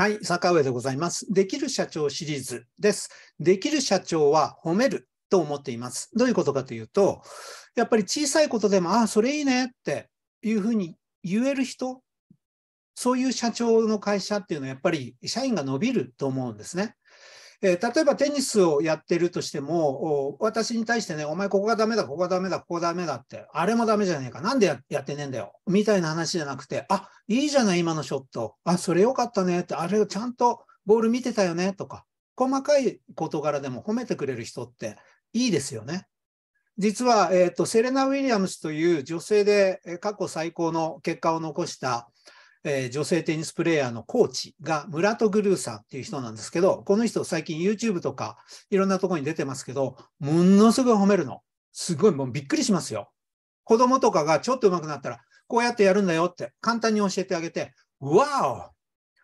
はい、坂上でございます。できる社長シリーズです。できる社長は褒めると思っています。どういうことかというと、やっぱり小さいことでも、ああ、それいいねっていうふうに言える人、そういう社長の会社っていうのは、やっぱり社員が伸びると思うんですね。えー、例えばテニスをやってるとしても、私に対してね、お前ここがダメだ、ここがダメだ、ここダメだって、あれもダメじゃねえか、なんでやってねえんだよ、みたいな話じゃなくて、あ、いいじゃない、今のショット。あ、それよかったねって、あれをちゃんとボール見てたよね、とか、細かい事柄でも褒めてくれる人っていいですよね。実は、えーと、とセレナ・ウィリアムスという女性で過去最高の結果を残したえー、女性テニスプレーヤーのコーチが村戸グルーさんっていう人なんですけど、この人最近 YouTube とかいろんなとこに出てますけど、ものすごい褒めるの。すごいもうびっくりしますよ。子供とかがちょっと上手くなったら、こうやってやるんだよって簡単に教えてあげて、わお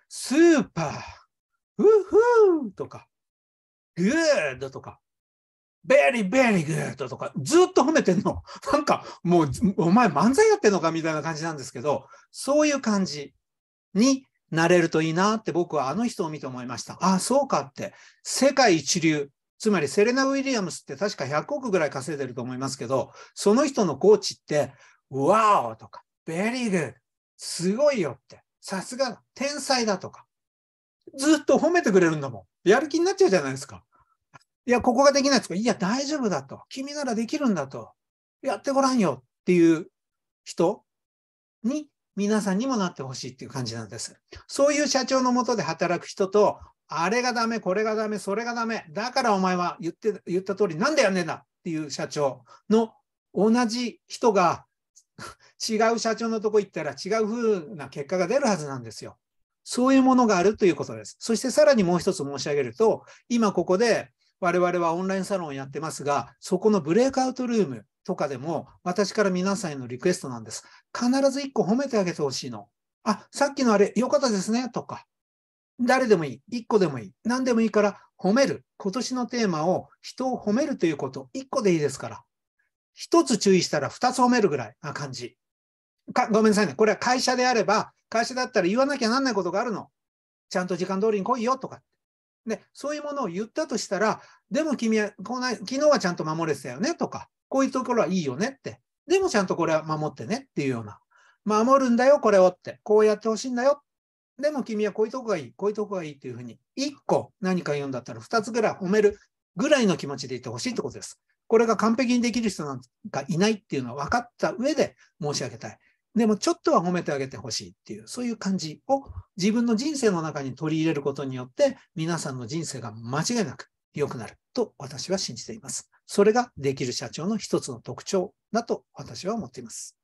スーパーウッフーとか、グードとか、ベリーベリーグッドとか、ずっと褒めてんの。なんか、もう、お前漫才やってんのかみたいな感じなんですけど、そういう感じになれるといいなって僕はあの人を見て思いました。ああ、そうかって。世界一流。つまりセレナ・ウィリアムスって確か100億ぐらい稼いでると思いますけど、その人のコーチって、わおとか、ベリーグッド、すごいよって。さすが、天才だとか。ずっと褒めてくれるんだもん。やる気になっちゃうじゃないですか。いや、ここができないとか、いや、大丈夫だと。君ならできるんだと。やってごらんよっていう人に皆さんにもなってほしいっていう感じなんです。そういう社長のもとで働く人と、あれがダメ、これがダメ、それがダメ、だからお前は言って言った通り、なんでやんねえんだっていう社長の同じ人が違う社長のとこ行ったら違う風な結果が出るはずなんですよ。そういうものがあるということです。そしてさらにもう一つ申し上げると、今ここで我々はオンラインサロンをやってますが、そこのブレイクアウトルームとかでも、私から皆さんへのリクエストなんです。必ず1個褒めてあげてほしいの。あ、さっきのあれ、良かったですね、とか。誰でもいい。1個でもいい。何でもいいから褒める。今年のテーマを人を褒めるということ。1個でいいですから。1つ注意したら2つ褒めるぐらいな感じ。かごめんなさいね。これは会社であれば、会社だったら言わなきゃなんないことがあるの。ちゃんと時間通りに来いよとか。で、そういうものを言ったとしたら、でも君はこの、昨日はちゃんと守れてたよねとか、こういうところはいいよねって、でもちゃんとこれは守ってねっていうような、守るんだよ、これをって、こうやってほしいんだよ。でも君はこういうとこがいい、こういうとこがいいっていうふうに、1個何か言うんだったら2つぐらい褒めるぐらいの気持ちでいてほしいってことです。これが完璧にできる人なんかいないっていうのは分かった上で申し上げたい。でもちょっとは褒めてあげてほしいっていう、そういう感じを自分の人生の中に取り入れることによって、皆さんの人生が間違いなく良くなると私は信じています。それができる社長の一つの特徴だと私は思っています。